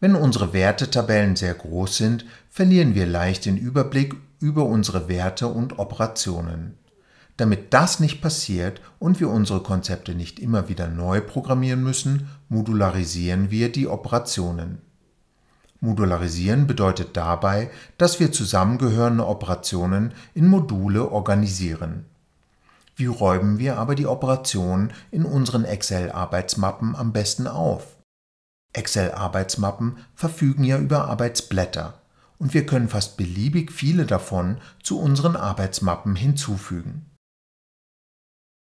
Wenn unsere Wertetabellen sehr groß sind, verlieren wir leicht den Überblick über unsere Werte und Operationen. Damit das nicht passiert und wir unsere Konzepte nicht immer wieder neu programmieren müssen, modularisieren wir die Operationen. Modularisieren bedeutet dabei, dass wir zusammengehörende Operationen in Module organisieren. Wie räumen wir aber die Operationen in unseren Excel-Arbeitsmappen am besten auf? Excel-Arbeitsmappen verfügen ja über Arbeitsblätter und wir können fast beliebig viele davon zu unseren Arbeitsmappen hinzufügen.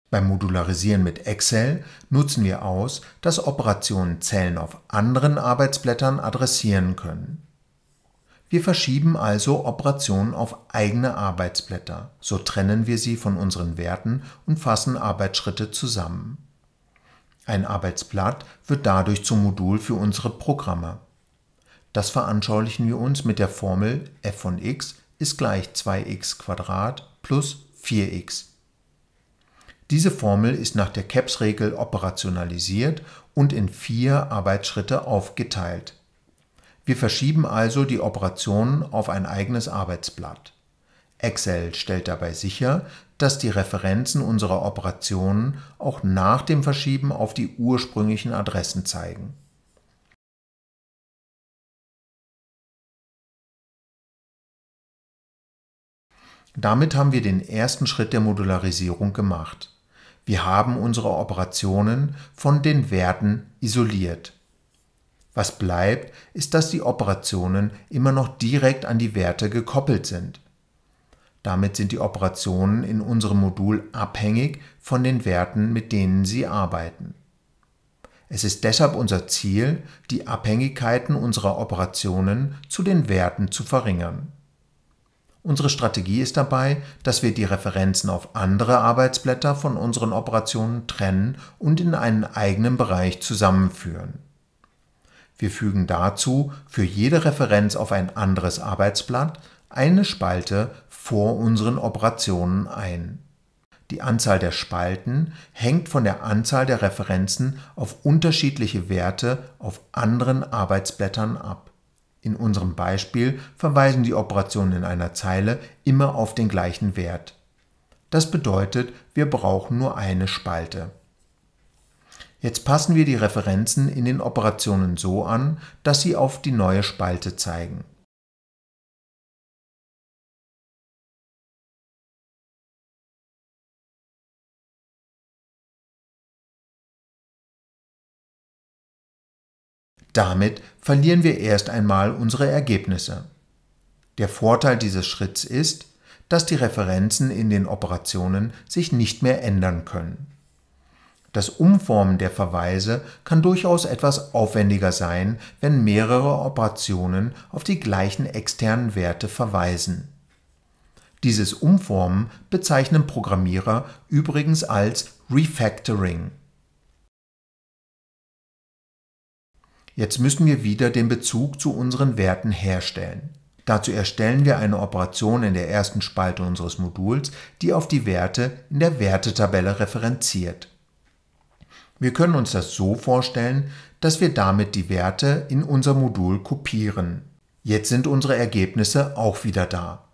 Beim Modularisieren mit Excel nutzen wir aus, dass Operationen Zellen auf anderen Arbeitsblättern adressieren können. Wir verschieben also Operationen auf eigene Arbeitsblätter, so trennen wir sie von unseren Werten und fassen Arbeitsschritte zusammen. Ein Arbeitsblatt wird dadurch zum Modul für unsere Programme. Das veranschaulichen wir uns mit der Formel f von x ist gleich 2 x plus 4x. Diese Formel ist nach der CAPS-Regel operationalisiert und in vier Arbeitsschritte aufgeteilt. Wir verschieben also die Operationen auf ein eigenes Arbeitsblatt. Excel stellt dabei sicher, dass die Referenzen unserer Operationen auch nach dem Verschieben auf die ursprünglichen Adressen zeigen. Damit haben wir den ersten Schritt der Modularisierung gemacht. Wir haben unsere Operationen von den Werten isoliert. Was bleibt, ist, dass die Operationen immer noch direkt an die Werte gekoppelt sind. Damit sind die Operationen in unserem Modul abhängig von den Werten, mit denen sie arbeiten. Es ist deshalb unser Ziel, die Abhängigkeiten unserer Operationen zu den Werten zu verringern. Unsere Strategie ist dabei, dass wir die Referenzen auf andere Arbeitsblätter von unseren Operationen trennen und in einen eigenen Bereich zusammenführen. Wir fügen dazu für jede Referenz auf ein anderes Arbeitsblatt eine Spalte vor unseren Operationen ein. Die Anzahl der Spalten hängt von der Anzahl der Referenzen auf unterschiedliche Werte auf anderen Arbeitsblättern ab. In unserem Beispiel verweisen die Operationen in einer Zeile immer auf den gleichen Wert. Das bedeutet, wir brauchen nur eine Spalte. Jetzt passen wir die Referenzen in den Operationen so an, dass sie auf die neue Spalte zeigen. Damit verlieren wir erst einmal unsere Ergebnisse. Der Vorteil dieses Schritts ist, dass die Referenzen in den Operationen sich nicht mehr ändern können. Das Umformen der Verweise kann durchaus etwas aufwendiger sein, wenn mehrere Operationen auf die gleichen externen Werte verweisen. Dieses Umformen bezeichnen Programmierer übrigens als Refactoring. Jetzt müssen wir wieder den Bezug zu unseren Werten herstellen. Dazu erstellen wir eine Operation in der ersten Spalte unseres Moduls, die auf die Werte in der Wertetabelle referenziert. Wir können uns das so vorstellen, dass wir damit die Werte in unser Modul kopieren. Jetzt sind unsere Ergebnisse auch wieder da.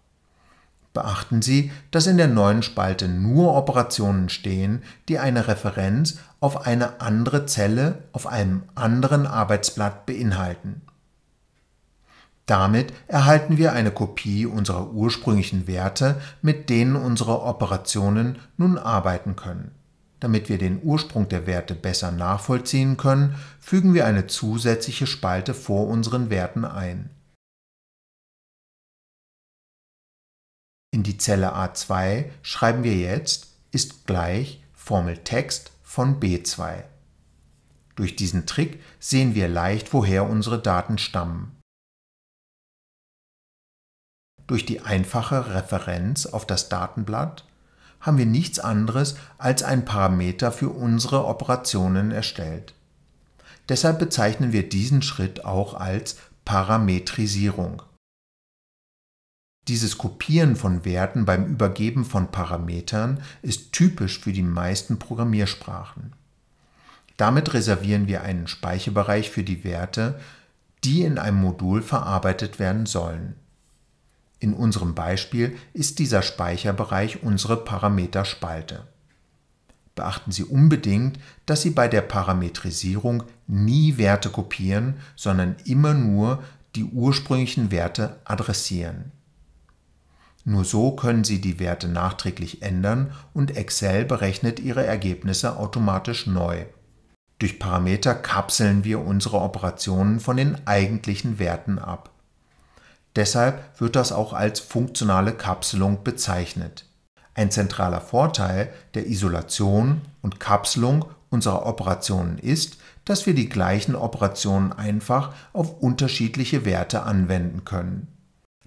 Beachten Sie, dass in der neuen Spalte nur Operationen stehen, die eine Referenz auf eine andere Zelle auf einem anderen Arbeitsblatt beinhalten. Damit erhalten wir eine Kopie unserer ursprünglichen Werte, mit denen unsere Operationen nun arbeiten können. Damit wir den Ursprung der Werte besser nachvollziehen können, fügen wir eine zusätzliche Spalte vor unseren Werten ein in die Zelle A2 schreiben wir jetzt ist gleich Formel Text von B2. Durch diesen Trick sehen wir leicht, woher unsere Daten stammen. Durch die einfache Referenz auf das Datenblatt haben wir nichts anderes als einen Parameter für unsere Operationen erstellt. Deshalb bezeichnen wir diesen Schritt auch als Parametrisierung. Dieses Kopieren von Werten beim Übergeben von Parametern ist typisch für die meisten Programmiersprachen. Damit reservieren wir einen Speicherbereich für die Werte, die in einem Modul verarbeitet werden sollen. In unserem Beispiel ist dieser Speicherbereich unsere Parameterspalte. Beachten Sie unbedingt, dass Sie bei der Parametrisierung nie Werte kopieren, sondern immer nur die ursprünglichen Werte adressieren. Nur so können Sie die Werte nachträglich ändern und Excel berechnet Ihre Ergebnisse automatisch neu. Durch Parameter kapseln wir unsere Operationen von den eigentlichen Werten ab. Deshalb wird das auch als funktionale Kapselung bezeichnet. Ein zentraler Vorteil der Isolation und Kapselung unserer Operationen ist, dass wir die gleichen Operationen einfach auf unterschiedliche Werte anwenden können.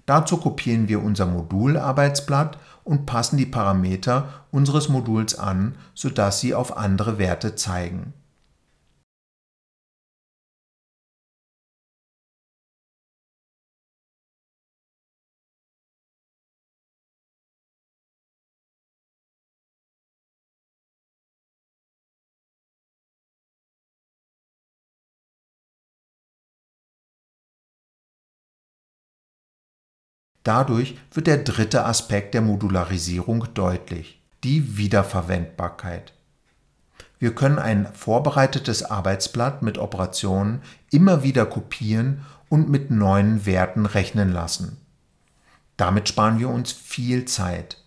Dazu kopieren wir unser Modularbeitsblatt und passen die Parameter unseres Moduls an, sodass sie auf andere Werte zeigen Dadurch wird der dritte Aspekt der Modularisierung deutlich, die Wiederverwendbarkeit. Wir können ein vorbereitetes Arbeitsblatt mit Operationen immer wieder kopieren und mit neuen Werten rechnen lassen. Damit sparen wir uns viel Zeit.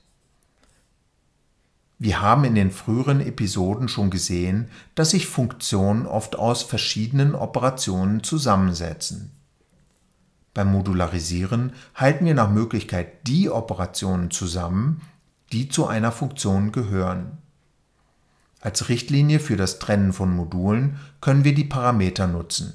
Wir haben in den früheren Episoden schon gesehen, dass sich Funktionen oft aus verschiedenen Operationen zusammensetzen. Beim Modularisieren halten wir nach Möglichkeit die Operationen zusammen, die zu einer Funktion gehören. Als Richtlinie für das Trennen von Modulen können wir die Parameter nutzen.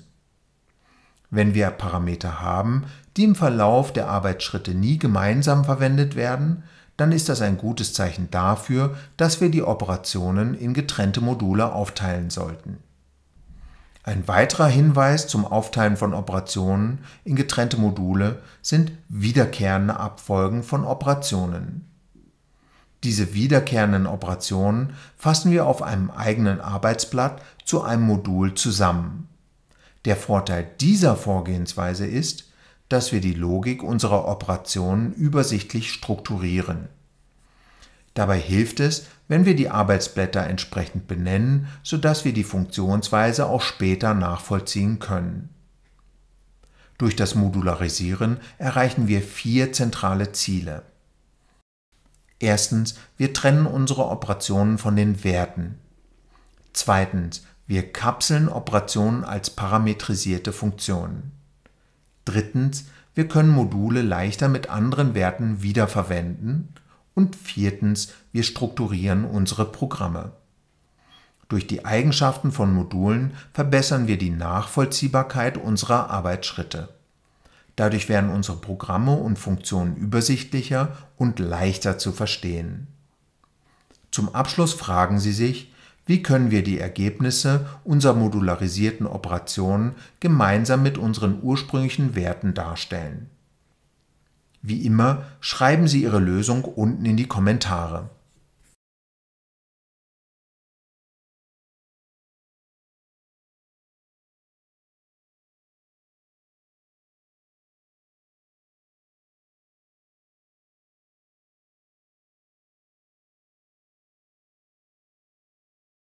Wenn wir Parameter haben, die im Verlauf der Arbeitsschritte nie gemeinsam verwendet werden, dann ist das ein gutes Zeichen dafür, dass wir die Operationen in getrennte Module aufteilen sollten. Ein weiterer Hinweis zum Aufteilen von Operationen in getrennte Module sind wiederkehrende Abfolgen von Operationen. Diese wiederkehrenden Operationen fassen wir auf einem eigenen Arbeitsblatt zu einem Modul zusammen. Der Vorteil dieser Vorgehensweise ist, dass wir die Logik unserer Operationen übersichtlich strukturieren Dabei hilft es, wenn wir die Arbeitsblätter entsprechend benennen, sodass wir die Funktionsweise auch später nachvollziehen können. Durch das Modularisieren erreichen wir vier zentrale Ziele. Erstens, wir trennen unsere Operationen von den Werten. Zweitens, wir kapseln Operationen als parametrisierte Funktionen. Drittens, wir können Module leichter mit anderen Werten wiederverwenden. Und viertens, wir strukturieren unsere Programme. Durch die Eigenschaften von Modulen verbessern wir die Nachvollziehbarkeit unserer Arbeitsschritte. Dadurch werden unsere Programme und Funktionen übersichtlicher und leichter zu verstehen. Zum Abschluss fragen Sie sich, wie können wir die Ergebnisse unserer modularisierten Operationen gemeinsam mit unseren ursprünglichen Werten darstellen? Wie immer schreiben Sie Ihre Lösung unten in die Kommentare.